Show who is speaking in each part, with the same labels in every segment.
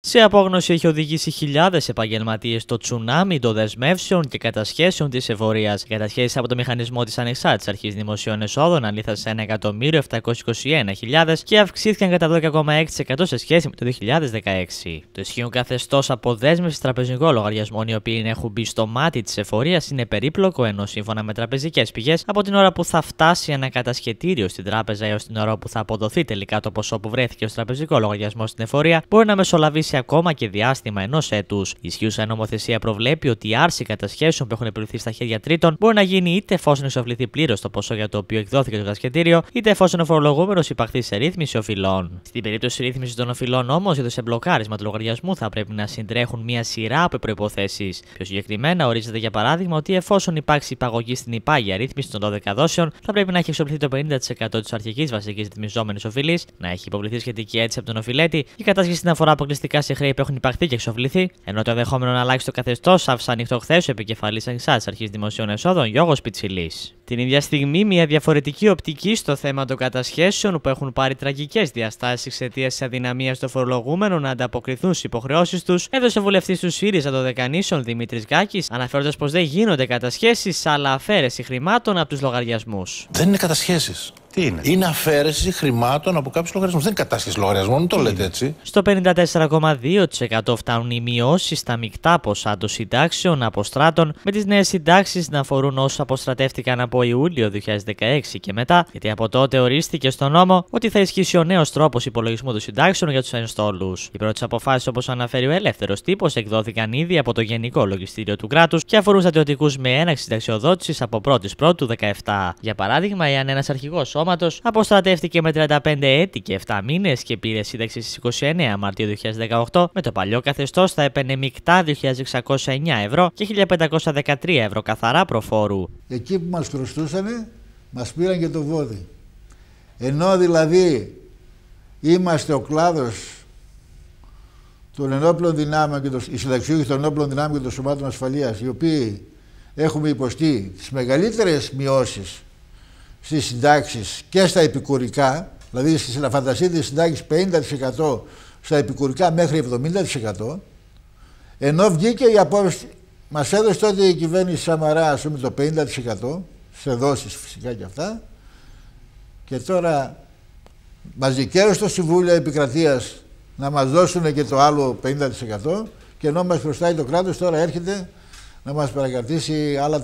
Speaker 1: Σε απόγνωση έχει οδηγήσει χιλιάδες επαγγελματίες στο τσουνάμι των δεσμεύσεων και κατασχέσεων της εφορίας. Οι κατασχέσει από το μηχανισμό της ανεξάρτητης αρχής δημοσίων εσόδων ένα σε 1.721.000 και αυξήθηκαν κατά 12,6% σε σχέση με το 2016. Το ισχύον καθεστώς αποδέσμευσης τραπεζικών λογαριασμών, οι οποίοι έχουν μπει στο μάτι της εφορίας, είναι περίπλοκο ενώ σύμφωνα με τραπεζικές πηγές, από την ώρα που θα φτάσει ένα κατασχετήριο στην τράπεζα έως την ώρα που θα αποδοθεί τελικά το ποσό που βρέθηκε ως τραπεζικό λογαριασμό στην εφορία, μπορεί να μεσολαβήσει σε ακόμα και διάστημα ενός έτους. Η ισχύουσα νομοθεσία προβλέπει ότι η άρση κατασχέσεων που έχουν επιβληθεί στα χέρια τρίτων μπορεί να γίνει είτε εφόσον εξοφληθεί πλήρως το ποσό για το οποίο εκδόθηκε το κατασχετήριο, είτε εφόσον ο φορολογούμενος υπαχθεί σε ρύθμιση οφειλών. Στην περίπτωση ρύθμισης των οφειλών όμως, για το σεμπλοκάρισμα του λογαριασμού θα πρέπει να συντρέχουν μία σειρά από προποθέσει. Πιο συγκεκριμένα, ορίζεται για παράδειγμα ότι εφόσον υπάρξει υπαγωγή στην υπάγεια ρύθμισης των 12 δόσεων, θα πρέπει να έχει εξοπληθεί το 50% της αρχικής βασικής ρυθμιζόμενης οφειλής, να έχει υποβληθεί σχετική αίτηση από τον οφειλέτη η κατάσχεση να αφορά αποκλειστικά σε χρέη που έχουν υπαρχθεί και εξοφληθεί, ενώ το ενδεχόμενο να αλλάξει το καθεστώς άφησε ανοιχτό χθες ο επικεφαλής Αγισά Αρχής Δημοσίων Εσόδων Γιώργος Πιτσιλής. Την ίδια στιγμή, μια διαφορετική οπτική στο θέμα των κατασχέσεων που έχουν πάρει τραγικές διαστάσεις εξαιτίας της αδυναμίας των φορολογούμενων να ανταποκριθούν στις υποχρεώσεις τους, έδωσε βουλευτής του ΣΥΡΙΖΑ των Δεκανήσεων Δημήτρης Γκάκης, αναφέροντας πως δεν γίνονται κατασχέσεις αλλά αφαίρεση χρημάτων από τους λογαριασμούς.
Speaker 2: Δεν είναι κατασχέσεις. Τι είναι. Είναι αφαίρεση χρημάτων από κάποιους λογαριασμούς. Δεν είναι κατάσχεση λογαριασμών, μην το λέτε έτσι. Στο 54,2%
Speaker 1: φτάνουν οι μειώσεις στα μεικτά ποσά των συντάξεων αποστράτων, με τις νέες συντάξεις να αφορούν όσου αποστρατεύτηκαν από Ιούλιο 2016 και μετά, γιατί από τότε ορίστηκε στο νόμο ότι θα ισχύσει ο νέος τρόπος υπολογισμού των συντάξεων για τους ενστόλους. Οι πρώτες αποφάσεις, όπως αναφέρει ο ελεύθερος τύπος, εκδόθηκαν ήδη από το Γενικό Λογιστήριο του Κράτους και αφορούν στρατιωτικούς με έναξη συνταξιοδότησης από 1η Πρώτου 17. Για παράδειγμα, εάν ένας αρχηγός σώμα αποστρατεύτηκε με 35 έτη και 7 μήνες και πήρε σύνταξη στις 29 Μαρτίου 2018. Με το παλιό καθεστώς θα έπαιρνε μεικτά 2.609 ευρώ και 1.513 ευρώ καθαρά προφόρου.
Speaker 2: Εκεί που μας χρωστούσανε, μας πήραν και το βόδι. Ενώ δηλαδή είμαστε ο κλάδος των ενόπλων δυνάμεων και των συνταξιούχων των ενόπλων δυνάμεων και των σωμάτων ασφαλείας, οι οποίοι έχουμε υποστεί τις μεγαλύτερες μειώσεις στις συντάξεις και στα επικουρικά, δηλαδή στις τη συντάξεις 50% στα επικουρικά μέχρι 70%, ενώ βγήκε η απόψη, μας έδωσε τότε η κυβέρνηση Σαμαρά, ας πούμε, το 50%, σε δόσεις φυσικά και αυτά, και τώρα μας δικαίωσε το Συμβούλιο Επικρατείας να μας δώσουν και το άλλο 50% και ενώ μας προστάει το κράτος τώρα έρχεται να μας παρακαρτήσει άλλα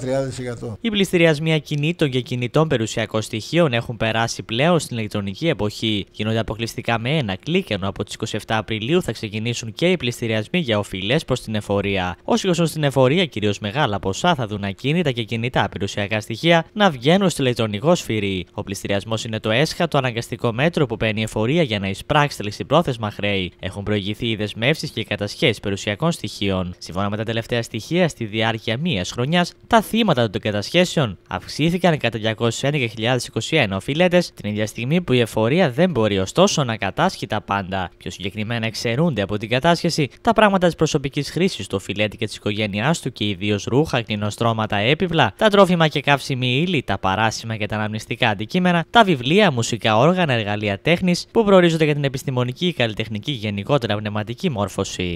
Speaker 2: 30%.
Speaker 1: Οι πληστηριασμοί ακινήτων και κινητών περιουσιακών στοιχείων έχουν περάσει πλέον στην ηλεκτρονική εποχή. Γίνονται αποκλειστικά με ένα κλικ, ενώ από τις 27 Απριλίου θα ξεκινήσουν και οι πληστηριασμοί για οφειλές προς την εφορία. Όσοι γνωστούν στην εφορία, κυρίως μεγάλα ποσά, θα δουν ακίνητα και κινητά περιουσιακά στοιχεία να βγαίνουν στο ηλεκτρονικό σφυρί. Ο πληστηριασμός είναι το έσχα, το αναγκαστικό μέτρο που παίρνει η εφορία για να εισπράξει λεξιπρόθεσμα χρέη. Έχουν προηγηθεί οι δεσμεύσεις και οι κατασχέσεις περιουσιακών στοιχείων. Σύμφωνα με τα τελευταία στοιχεία, στη διάρκεια διάρκεια μία χρονιάς, τα θύματα των κατασχέσεων αυξήθηκαν κατά 211.021 οφειλέτες την ίδια στιγμή που η εφορία δεν μπορεί ωστόσο να κατάσχει τα πάντα. Πιο συγκεκριμένα εξαιρούνται από την κατάσχεση τα πράγματα της προσωπικής χρήσης του οφειλέτη και της οικογένειάς του και ιδίως ρούχα, κτηνοστρώματα, έπιπλα, τα τρόφιμα και καύσιμη ύλη, τα παράσιμα και τα αναμνηστικά αντικείμενα, τα βιβλία, μουσικά όργανα, εργαλεία τέχνης που προορίζονται για την επιστημονική ή καλλιτεχνική γενικότερα πνευματική μόρφωση.